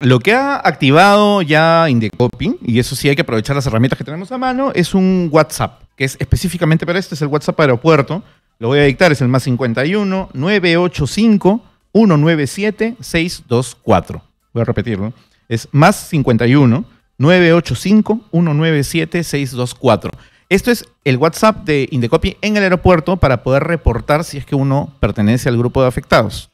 Lo que ha activado ya Indecopy, y eso sí hay que aprovechar las herramientas que tenemos a mano, es un WhatsApp, que es específicamente para esto, es el WhatsApp aeropuerto. Lo voy a dictar, es el más 51 985 197 624. Voy a repetirlo. Es más 51 985 197 624. Esto es el WhatsApp de Indecopy en el aeropuerto para poder reportar si es que uno pertenece al grupo de afectados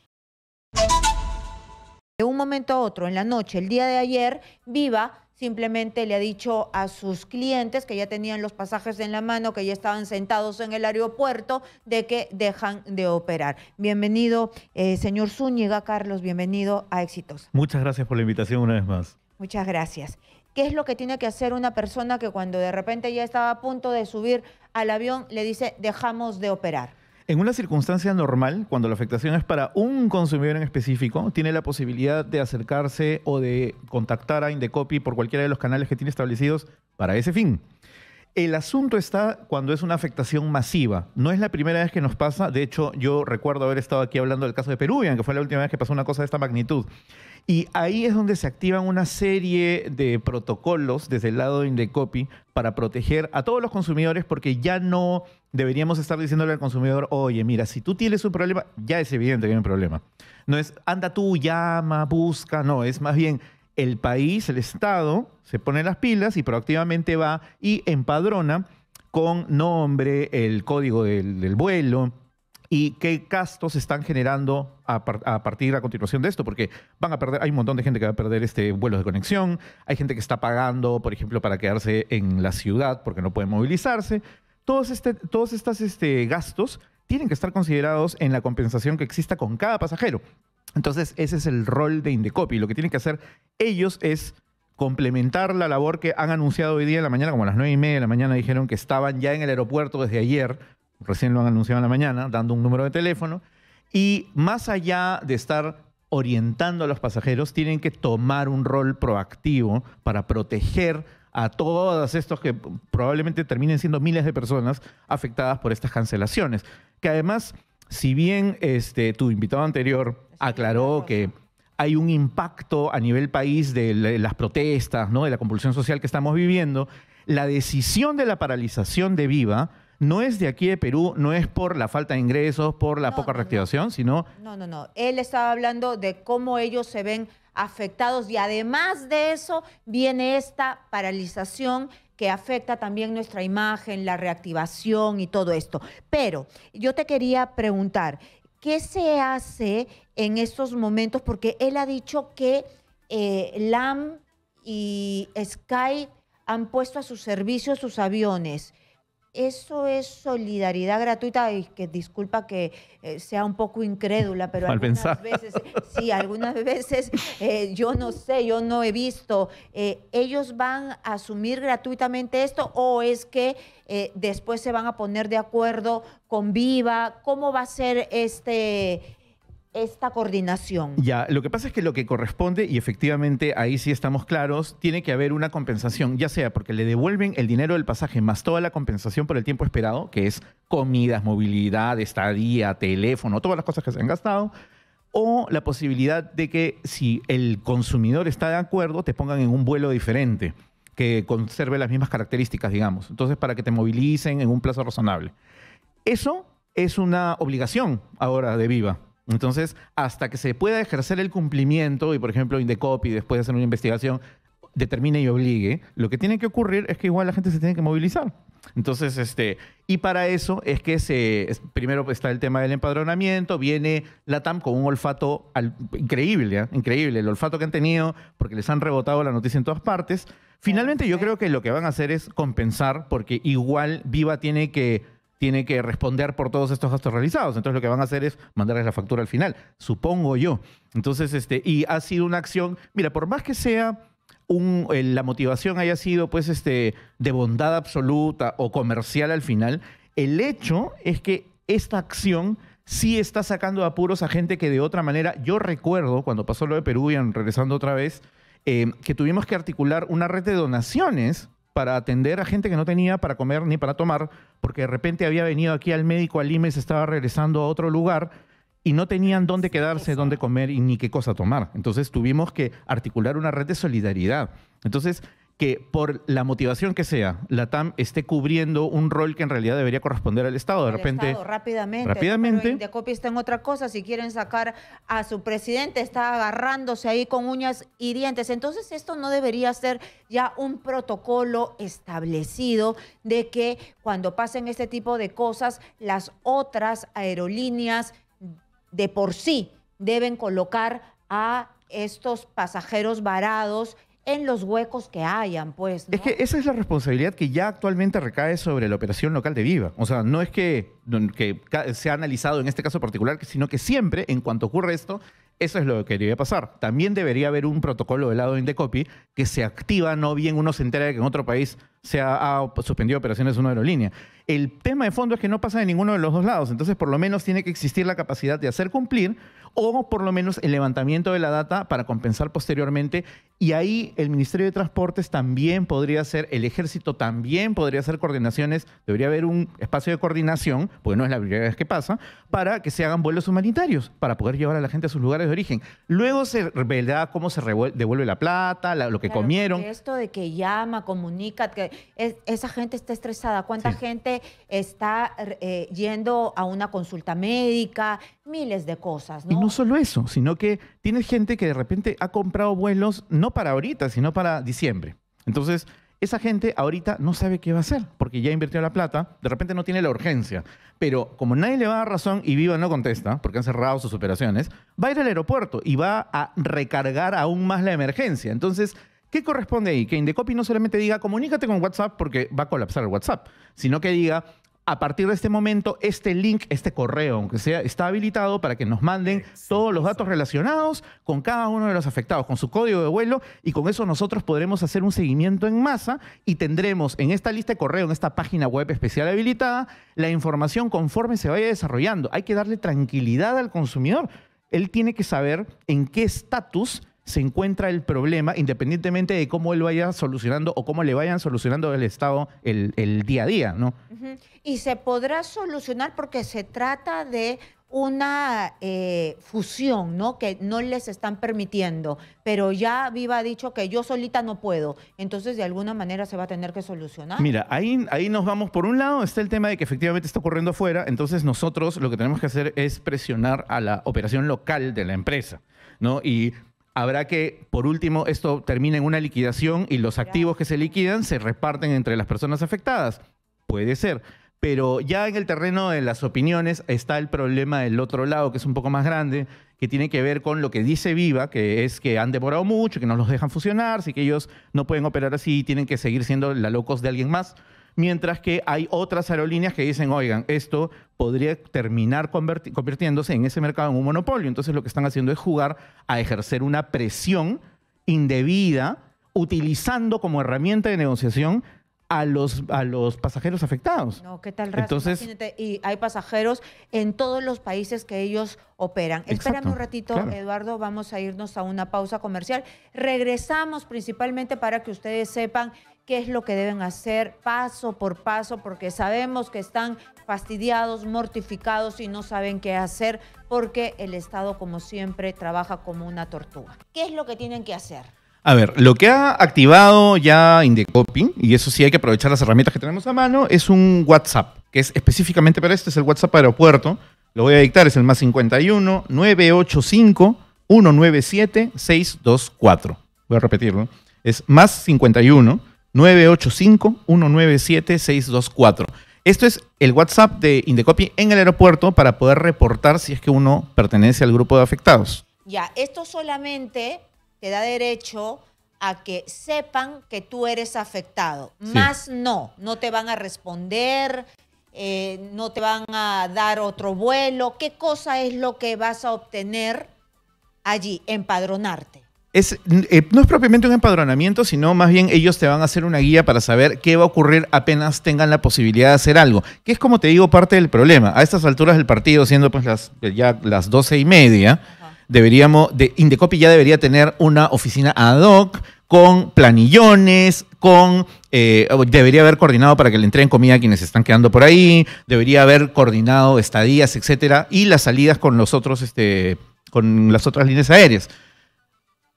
momento a otro, en la noche, el día de ayer, Viva simplemente le ha dicho a sus clientes que ya tenían los pasajes en la mano, que ya estaban sentados en el aeropuerto, de que dejan de operar. Bienvenido, eh, señor Zúñiga, Carlos, bienvenido a Exitos Muchas gracias por la invitación una vez más. Muchas gracias. ¿Qué es lo que tiene que hacer una persona que cuando de repente ya estaba a punto de subir al avión le dice dejamos de operar? En una circunstancia normal, cuando la afectación es para un consumidor en específico, tiene la posibilidad de acercarse o de contactar a Indecopy por cualquiera de los canales que tiene establecidos para ese fin. El asunto está cuando es una afectación masiva. No es la primera vez que nos pasa. De hecho, yo recuerdo haber estado aquí hablando del caso de Perú, que fue la última vez que pasó una cosa de esta magnitud. Y ahí es donde se activan una serie de protocolos desde el lado de Indecopi para proteger a todos los consumidores porque ya no deberíamos estar diciéndole al consumidor, oye, mira, si tú tienes un problema, ya es evidente que hay un problema. No es, anda tú, llama, busca, no, es más bien, el país, el Estado, se pone las pilas y proactivamente va y empadrona con nombre, el código del, vuelo, y qué gastos están generando a, partir de partir a continuación de esto, porque van a perder, hay un montón de gente que va a perder este vuelo de conexión, hay gente que está pagando, por ejemplo, para quedarse en la ciudad porque no puede movilizarse. Todos, este, todos estos este, gastos tienen que estar considerados en la compensación que exista con cada pasajero. Entonces, ese es el rol de Indecopi. Lo que tienen que hacer ellos es complementar la labor que han anunciado hoy día en la mañana, como a las nueve y media de la mañana dijeron que estaban ya en el aeropuerto desde ayer, recién lo han anunciado en la mañana, dando un número de teléfono, y más allá de estar orientando a los pasajeros, tienen que tomar un rol proactivo para proteger a todos estos que probablemente terminen siendo miles de personas afectadas por estas cancelaciones, que además si bien este, tu invitado anterior aclaró que hay un impacto a nivel país de las protestas, ¿no? de la compulsión social que estamos viviendo, la decisión de la paralización de Viva no es de aquí de Perú, no es por la falta de ingresos, por la poca reactivación, sino... No, no, no. Él estaba hablando de cómo ellos se ven afectados y además de eso viene esta paralización que afecta también nuestra imagen, la reactivación y todo esto. Pero yo te quería preguntar, ¿qué se hace en estos momentos? Porque él ha dicho que eh, LAM y Sky han puesto a su servicio sus aviones. Eso es solidaridad gratuita y que disculpa que eh, sea un poco incrédula, pero algunas veces, sí, algunas veces eh, yo no sé, yo no he visto, eh, ellos van a asumir gratuitamente esto o es que después se van a poner de acuerdo con Viva, cómo va a ser este esta coordinación. Ya, lo que pasa es que lo que corresponde, y efectivamente ahí sí estamos claros, tiene que haber una compensación, ya sea porque le devuelven el dinero del pasaje más toda la compensación por el tiempo esperado, que es comidas, movilidad, estadía, teléfono, todas las cosas que se han gastado, o la posibilidad de que si el consumidor está de acuerdo, te pongan en un vuelo diferente, que conserve las mismas características, digamos. Entonces, para que te movilicen en un plazo razonable. Eso es una obligación ahora de Viva. Entonces, hasta que se pueda ejercer el cumplimiento y, por ejemplo, Indecopi, después de hacer una investigación, determine y obligue, lo que tiene que ocurrir es que igual la gente se tiene que movilizar. Entonces, este, y para eso es que se, primero está el tema del empadronamiento, viene la TAM con un olfato increíble, ¿eh? increíble, el olfato que han tenido, porque les han rebotado la noticia en todas partes. Finalmente, yo creo que lo que van a hacer es compensar, porque igual Viva tiene que tiene que responder por todos estos gastos realizados. Entonces lo que van a hacer es mandarles la factura al final, supongo yo. Entonces, este, y ha sido una acción, mira, por más que sea... la motivación haya sido pues este de bondad absoluta o comercial al final, el hecho es que esta acción sí está sacando apuros a gente que de otra manera, yo recuerdo cuando pasó lo de Perú y regresando otra vez, eh, que tuvimos que articular una red de donaciones para atender a gente que no tenía para comer ni para tomar, porque de repente había venido aquí al médico al IMES, estaba regresando a otro lugar y no tenían dónde quedarse, dónde comer y ni qué cosa tomar. Entonces tuvimos que articular una red de solidaridad. Entonces, que por la motivación que sea, la TAM esté cubriendo un rol que en realidad debería corresponder al Estado. De repente. rápidamente. Rápidamente. De copia está en otra cosa. Si quieren sacar a su presidente, está agarrándose ahí con uñas y dientes. Entonces, esto no debería ser ya un protocolo establecido de que cuando pasen este tipo de cosas, las otras aerolíneas de por sí deben colocar a estos pasajeros varados en los huecos que hayan, pues. Es que esa es la responsabilidad que ya actualmente recae sobre la operación local de Viva. O sea, no es que, que se ha analizado en este caso particular, sino que siempre, en cuanto ocurre esto, eso es lo que debería pasar. También debería haber un protocolo del lado de Indecopi que se activa, no bien uno se entera de que en otro país se ha, suspendido operaciones de una aerolínea. El tema de fondo es que no pasa de ninguno de los dos lados, entonces por lo menos tiene que existir la capacidad de hacer cumplir o por lo menos el levantamiento de la data para compensar posteriormente. Y ahí el Ministerio de Transportes también podría hacer, el Ejército también podría hacer coordinaciones, debería haber un espacio de coordinación, porque no es la primera vez que pasa, para que se hagan vuelos humanitarios, para poder llevar a la gente a sus lugares de origen. Luego se verá cómo se devuelve la plata, lo que comieron. Esto de que llama, comunica, que esa gente está estresada, cuánta gente está eh, yendo a una consulta médica, miles de cosas, ¿no? no solo eso, sino que tienes gente que de repente ha comprado vuelos no para ahorita, sino para diciembre. Entonces, esa gente ahorita no sabe qué va a hacer, porque ya invirtió la plata, de repente no tiene la urgencia. Pero como nadie le va a dar razón y Viva no contesta, porque han cerrado sus operaciones, va a ir al aeropuerto y va a recargar aún más la emergencia. Entonces, ¿qué corresponde ahí? Que Indecopy no solamente diga, comunícate con WhatsApp porque va a colapsar el WhatsApp, sino que diga, a partir de este momento, este link, este correo, aunque sea, está habilitado para que nos manden todos los datos relacionados con cada uno de los afectados, con su código de vuelo, y con eso nosotros podremos hacer un seguimiento en masa y tendremos en esta lista de correo, en esta página web especial habilitada, la información conforme se vaya desarrollando. Hay que darle tranquilidad al consumidor. Él tiene que saber en qué estatus se encuentra el problema, independientemente de cómo él vaya solucionando o cómo le vayan solucionando el Estado el, día a día, ¿no? Y se podrá solucionar porque se trata de una eh, fusión, ¿no? Que no les están permitiendo, pero ya Viva ha dicho que yo solita no puedo, entonces de alguna manera se va a tener que solucionar. Mira, ahí, ahí nos vamos, por un lado está el tema de que efectivamente está ocurriendo afuera, entonces nosotros lo que tenemos que hacer es presionar a la operación local de la empresa, ¿no? Y habrá que, por último, esto termine en una liquidación y los activos que se liquidan se reparten entre las personas afectadas. Puede ser. Pero ya en el terreno de las opiniones está el problema del otro lado, que es un poco más grande, que tiene que ver con lo que dice Viva, que es que han demorado mucho, que no los dejan fusionar, y que ellos no pueden operar así y tienen que seguir siendo la locos de alguien más mientras que hay otras aerolíneas que dicen, oigan, esto podría terminar convirtiéndose en ese mercado en un monopolio. Entonces lo que están haciendo es jugar a ejercer una presión indebida, utilizando como herramienta de negociación a los, a los pasajeros afectados. No, ¿qué tal? Entonces, y hay pasajeros en todos los países que ellos operan. espera un ratito, Eduardo, vamos a irnos a una pausa comercial. Regresamos principalmente para que ustedes sepan qué es lo que deben hacer paso por paso, porque sabemos que están fastidiados, mortificados y no saben qué hacer, porque el Estado, como siempre, trabaja como una tortuga. ¿Qué es lo que tienen que hacer? A ver, lo que ha activado ya Indecopy, y eso sí hay que aprovechar las herramientas que tenemos a mano, es un WhatsApp, que es específicamente para este, es el WhatsApp aeropuerto. Lo voy a dictar, es el más 51 985 197 624. Voy a repetirlo. Es más 51 985-197-624. Esto es el WhatsApp de Indecopy en el aeropuerto para poder reportar si es que uno pertenece al grupo de afectados. Ya, esto solamente te da derecho a que sepan que tú eres afectado. Más no, no te van a responder, eh, no te van a dar otro vuelo. ¿Qué cosa es lo que vas a obtener allí? Empadronarte es, eh, no es propiamente un empadronamiento, sino más bien ellos te van a hacer una guía para saber qué va a ocurrir apenas tengan la posibilidad de hacer algo, que es como te digo parte del problema. A estas alturas del partido, siendo pues las, ya las doce y media, deberíamos, de, Indecopi ya debería tener una oficina ad hoc con planillones, con eh, debería haber coordinado para que le entreguen comida a quienes están quedando por ahí, debería haber coordinado estadías, etcétera, y las salidas con los otros, este, con las otras líneas aéreas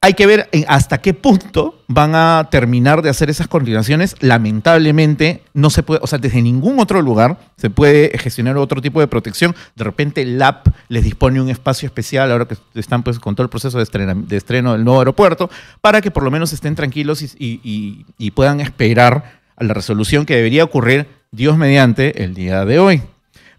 hay que ver hasta qué punto van a terminar de hacer esas coordinaciones. Lamentablemente, no se puede, o sea, desde ningún otro lugar se puede gestionar otro tipo de protección. De repente, el app les dispone un espacio especial, ahora que están pues, con todo el proceso de estreno, del nuevo aeropuerto, para que por lo menos estén tranquilos y, puedan esperar a la resolución que debería ocurrir, Dios mediante, el día de hoy.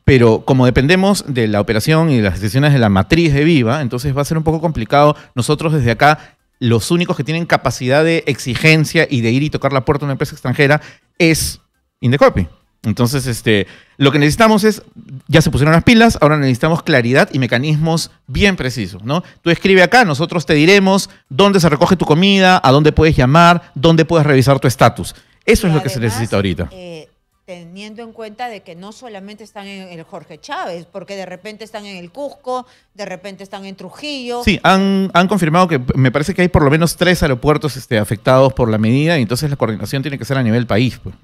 Pero como dependemos de la operación y las decisiones de la matriz de Viva, entonces va a ser un poco complicado nosotros desde acá los únicos que tienen capacidad de exigencia y de ir y tocar la puerta de una empresa extranjera es Indecopy. Entonces, este, lo que necesitamos es, ya se pusieron las pilas, ahora necesitamos claridad y mecanismos bien precisos, ¿no? Tú escribe acá, nosotros te diremos dónde se recoge tu comida, a dónde puedes llamar, dónde puedes revisar tu estatus. Eso es lo que se necesita ahorita. Eh, teniendo en cuenta de que no solamente están en el Jorge Chávez, porque de repente están en el Cusco, de repente están en Trujillo. Sí, han, confirmado que me parece que hay por lo menos tres aeropuertos este, afectados por la medida y entonces la coordinación tiene que ser a nivel país. Pues,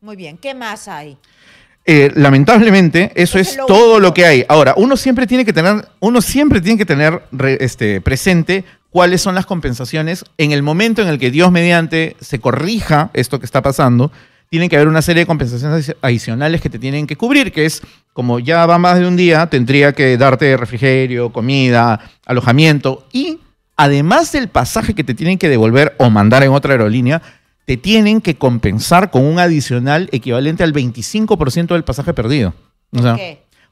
Muy bien, ¿qué más hay? Eh, lamentablemente, eso es, todo lo que hay. Ahora, uno siempre tiene que tener, uno siempre tiene que tener este, presente cuáles son las compensaciones en el momento en el que Dios mediante se corrija esto que está pasando tienen que haber una serie de compensaciones adicionales que te tienen que cubrir, que es, como ya va más de un día, tendría que darte refrigerio, comida, alojamiento y además del pasaje que te tienen que devolver o mandar en otra aerolínea, te tienen que compensar con un adicional equivalente al 25% del pasaje perdido. O sea,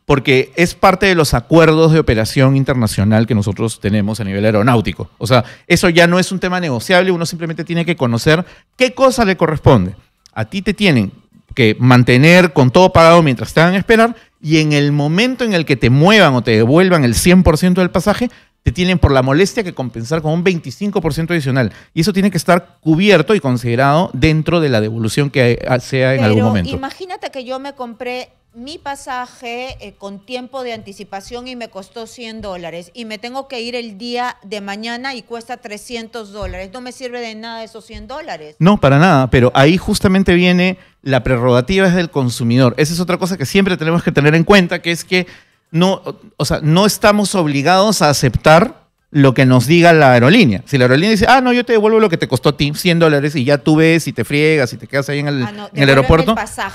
Porque es parte de los acuerdos de operación internacional que nosotros tenemos a nivel aeronáutico. O sea, eso ya no es un tema negociable, uno simplemente tiene que conocer qué cosa le corresponde a ti te tienen que mantener con todo pagado mientras te van a esperar y en el momento en el que te muevan o te devuelvan el 100% del pasaje, te tienen por la molestia que compensar con un 25% adicional. Y eso tiene que estar cubierto y considerado dentro de la devolución que sea en algún momento. Imagínate que yo me compré mi pasaje eh, con tiempo de anticipación y me costó 100 dólares y me tengo que ir el día de mañana y cuesta 300 dólares. No me sirve de nada esos 100 dólares. No, para nada, pero ahí justamente viene la prerrogativa del consumidor. Esa es otra cosa que siempre tenemos que tener en cuenta, que es que no, o sea, no estamos obligados a aceptar lo que nos diga la aerolínea. Si la aerolínea dice, ah, no, yo te devuelvo lo que te costó a ti, 100 dólares, y ya tú ves y te friegas y te quedas ahí en el, ah, no, el aeropuerto.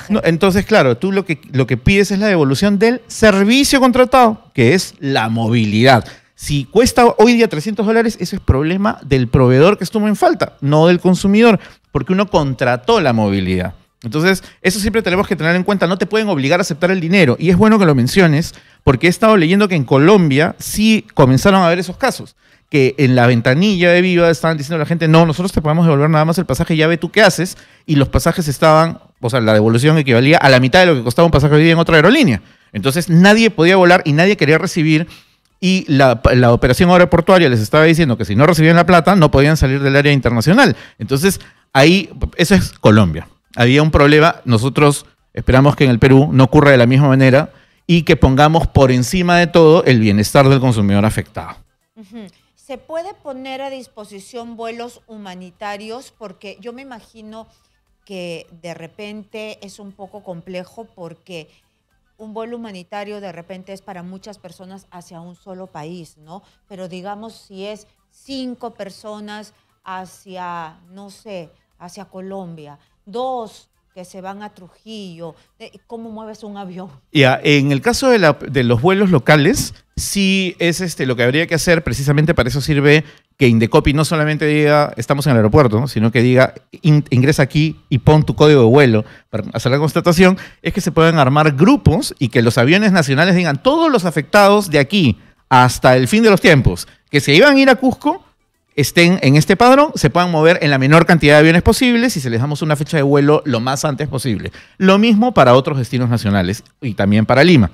No, entonces, claro, tú lo que, lo que pides es la devolución del servicio contratado, que es la movilidad. Si cuesta hoy día 300 dólares, eso es problema del proveedor que estuvo en falta, no del consumidor, porque uno contrató la movilidad. Entonces, eso siempre tenemos que tener en cuenta. No te pueden obligar a aceptar el dinero. Y es bueno que lo menciones, porque he estado leyendo que en Colombia sí comenzaron a haber esos casos, que en la ventanilla de Viva estaban diciendo a la gente, no, nosotros te podemos devolver nada más el pasaje, ya ve tú qué haces, y los pasajes estaban, o sea, la devolución equivalía a la mitad de lo que costaba un pasaje de Viva en otra aerolínea. Entonces nadie podía volar y nadie quería recibir y la, la, operación aeroportuaria les estaba diciendo que si no recibían la plata no podían salir del área internacional. Entonces, ahí, eso es Colombia. Había un problema, nosotros esperamos que en el Perú no ocurra de la misma manera, y que pongamos por encima de todo el bienestar del consumidor afectado. ¿Se puede poner a disposición vuelos humanitarios? Porque yo me imagino que de repente es un poco complejo porque un vuelo humanitario de repente es para muchas personas hacia un solo país, ¿no? Pero digamos si es cinco personas hacia, no sé, hacia Colombia, dos que se van a Trujillo, cómo mueves un avión. en el caso de, la, de, los vuelos locales, sí es este, lo que habría que hacer, precisamente para eso sirve que Indecopi no solamente diga estamos en el aeropuerto, sino que diga ingresa aquí y pon tu código de vuelo para hacer la constatación, es que se puedan armar grupos y que los aviones nacionales digan todos los afectados de aquí hasta el fin de los tiempos, que se iban a ir a Cusco, estén en este padrón, se puedan mover en la menor cantidad de aviones posibles y se les damos una fecha de vuelo lo más antes posible. Lo mismo para otros destinos nacionales y también para Lima.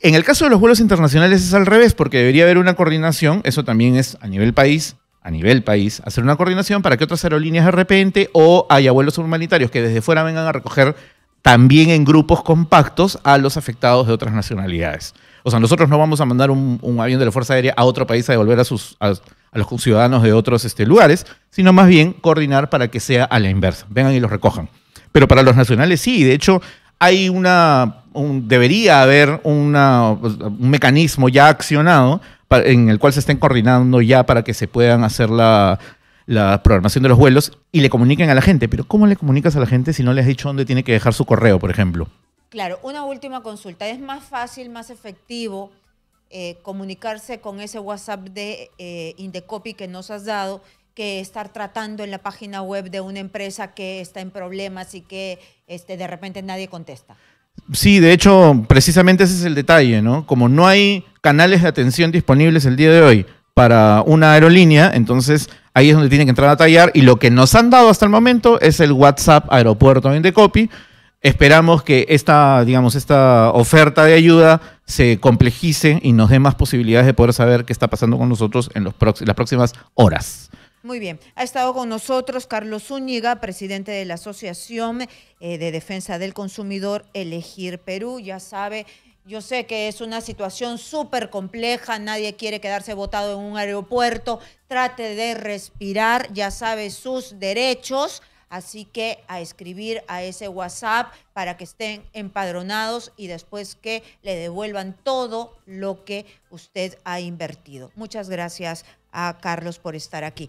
En el caso de los vuelos internacionales es al revés, porque debería haber una coordinación, eso también es a nivel país, a nivel país, hacer una coordinación para que otras aerolíneas de repente o haya vuelos humanitarios que desde fuera vengan a recoger también en grupos compactos a los afectados de otras nacionalidades. O sea, nosotros no vamos a mandar un, avión de la Fuerza Aérea a otro país a devolver a, sus, a, los ciudadanos de otros este, lugares, sino más bien coordinar para que sea a la inversa. Vengan y los recojan. Pero para los nacionales sí, de hecho hay una, debería haber un mecanismo ya accionado en el cual se estén coordinando ya para que se puedan hacer la, la programación de los vuelos y le comuniquen a la gente. Pero ¿cómo le comunicas a la gente si no le has dicho dónde tiene que dejar su correo, por ejemplo? Claro, una última consulta. ¿Es más fácil, más efectivo eh, comunicarse con ese WhatsApp de eh, Indecopy que nos has dado que estar tratando en la página web de una empresa que está en problemas y que este, de repente nadie contesta? Sí, de hecho, precisamente ese es el detalle, ¿no? Como no hay canales de atención disponibles el día de hoy para una aerolínea, entonces ahí es donde tienen que entrar a tallar y lo que nos han dado hasta el momento es el WhatsApp Aeropuerto Indecopy, Esperamos que esta, digamos, esta oferta de ayuda se complejice y nos dé más posibilidades de poder saber qué está pasando con nosotros en los las próximas horas. Muy bien, ha estado con nosotros Carlos Zúñiga, presidente de la Asociación eh, de Defensa del Consumidor Elegir Perú. Ya sabe, yo sé que es una situación súper compleja, nadie quiere quedarse votado en un aeropuerto, trate de respirar, ya sabe sus derechos. Así que a escribir a ese WhatsApp para que estén empadronados y después que le devuelvan todo lo que usted ha invertido. Muchas gracias a Carlos por estar aquí.